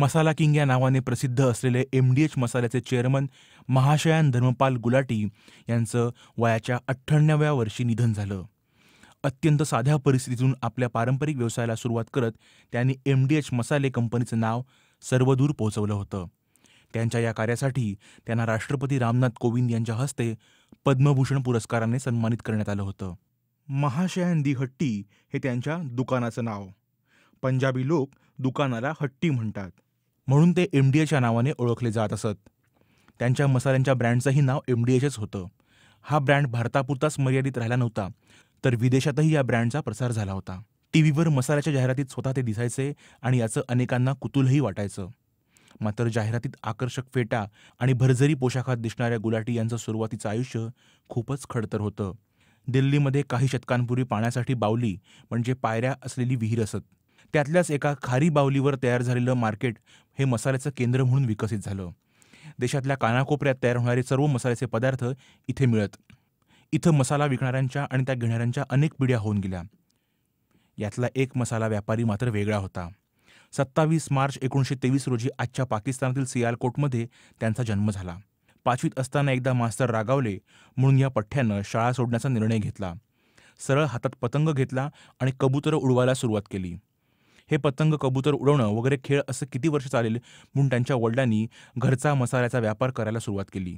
मसाला king या नावाने प्रसिद्ध असलेले एम डी एच मसाल्याचे चेअरमन महाशयान धर्मपाल गुलाटी यांचं वयाच्या अठ्ठ्याण्णव्या वर्षी निधन झालं अत्यंत साध्या परिस्थितीतून आपल्या पारंपरिक व्यवसायाला सुरुवात करत त्यांनी एम डी एच मसाले कंपनीचं नाव सर्वदूर पोहोचवलं होतं त्यांच्या या कार्यासाठी त्यांना राष्ट्रपती रामनाथ कोविंद यांच्या हस्ते पद्मभूषण पुरस्काराने सन्मानित करण्यात आलं होतं महाशयान दी हट्टी हे त्यांच्या दुकानाचं नाव पंजाबी लोक दुकानाला हट्टी म्हणतात म्हणून ते एम डी एच्या नावाने ओळखले जात असत त्यांच्या मसाल्यांच्या ब्रँडचंही नाव एम डी एचच होतं हा ब्रँड भारतापुरताच मर्यादित राहिला नव्हता तर विदेशातही या ब्रँडचा प्रसार झाला होता टी व्हीवर मसाल्याच्या जाहिरातीत स्वतः ते दिसायचे आणि याचं अनेकांना कुतूलही वाटायचं मात्र जाहिरातीत आकर्षक फेटा आणि भरझरी पोशाखात दिसणाऱ्या गुलाटी यांचं सुरुवातीचं आयुष्य खूपच खडतर होतं दिल्लीमध्ये काही शतकांपूर्वी पाण्यासाठी बावली म्हणजे पायऱ्या असलेली विहीर असत त्यातल्याच एका खारी बावलीवर तयार झालेलं मार्केट हे मसाल्याचं केंद्र म्हणून विकसित झालं देशातल्या कानाकोपऱ्यात तयार होणारे सर्व मसाल्याचे पदार्थ इथे मिळत इथं मसाला विकणाऱ्यांच्या आणि त्या घेणाऱ्यांच्या अनेक पिढ्या होऊन गेल्या यातला एक मसाला व्यापारी मात्र वेगळा होता सत्तावीस मार्च एकोणीसशे तेवीस रोजी आजच्या पाकिस्तानातील सियालकोटमध्ये त्यांचा जन्म झाला पाचवीत असताना एकदा मास्तर रागावले म्हणून या पठ्ठ्यानं शाळा सोडण्याचा निर्णय घेतला सरळ हातात पतंग घेतला आणि कबूतरं उडवायला सुरुवात केली हे पतंग कबूतर उडवणं वगैरे खेळ असं किती वर्ष चालेल म्हणून त्यांच्या वडिलांनी घरचा मसाल्याचा व्यापार करायला सुरुवात केली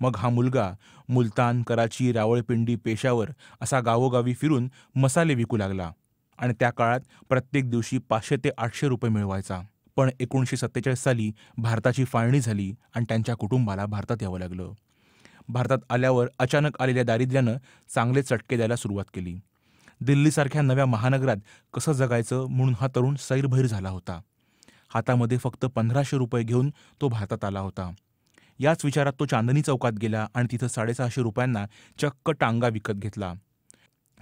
मग हा मुलगा मुलतान कराची रावळपिंडी पेशावर असा गावोगावी फिरून मसाले विकू लागला आणि त्या काळात प्रत्येक दिवशी पाचशे ते आठशे रुपये मिळवायचा पण एकोणीसशे सत्तेचाळीस साली भारताची फाळणी झाली आणि त्यांच्या कुटुंबाला भारतात यावं लागलं भारतात आल्यावर अचानक आलेल्या दारिद्र्यानं चांगले चटके द्यायला सुरुवात केली दिल्लीसारख्या नव्या महानगरात कसं जगायचं म्हणून हा तरुण सैरभैर झाला होता हातामध्ये फक्त पंधराशे रुपये घेऊन तो भारतात आला होता याच विचारात तो चांदनी चौकात गेला आणि तिथं साडेसहाशे रुपयांना चक्क टांगा विकत घेतला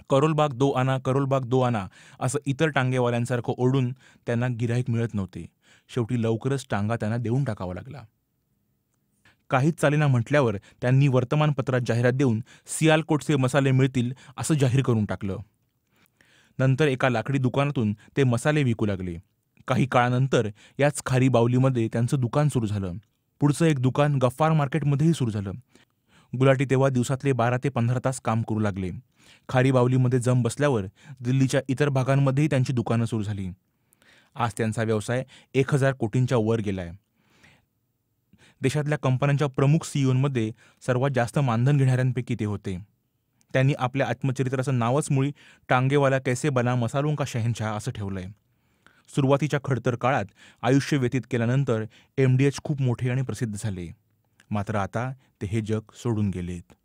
करोलबाग दो आना करोलबाग दो आना असं इतर टांगेवाल्यांसारखं ओढून त्यांना गिराईक मिळत नव्हते शेवटी लवकरच टांगा त्यांना देऊन टाकावा लागला काहीच चालेना म्हटल्यावर त्यांनी वर्तमानपत्रात जाहिरात देऊन सियालकोटचे मसाले मिळतील असं जाहीर करून टाकलं नंतर एका लाकडी दुकानातून ते मसाले विकू लागले काही काळानंतर याच खारी बावलीमध्ये त्यांचं दुकान सुरू झालं पुढचं एक दुकान गफ्फार मार्केटमध्येही सुरू झालं गुलाटी तेव्हा दिवसातले बारा ते पंधरा तास काम करू लागले खारी बावलीमध्ये जम बसल्यावर दिल्लीच्या इतर भागांमध्येही त्यांची दुकानं सुरू झाली आज त्यांचा व्यवसाय एक हजार कोटींच्या वर गेला आहे देशातल्या कंपन्यांच्या प्रमुख सीईओंमध्ये e सर्वात जास्त मानधन घेणाऱ्यांपैकी ते होते त्यांनी आपल्या आत्मचरित्राचं नावच मुळी टांगेवाला कैसे बना मसालों का शहनशहा असं ठेवलं आहे सुरुवातीच्या खडतर काळात आयुष्य व्यतीत केल्यानंतर एम डी खूप मोठे आणि प्रसिद्ध झाले मात्र आता ते हे जग सोडून गेलेत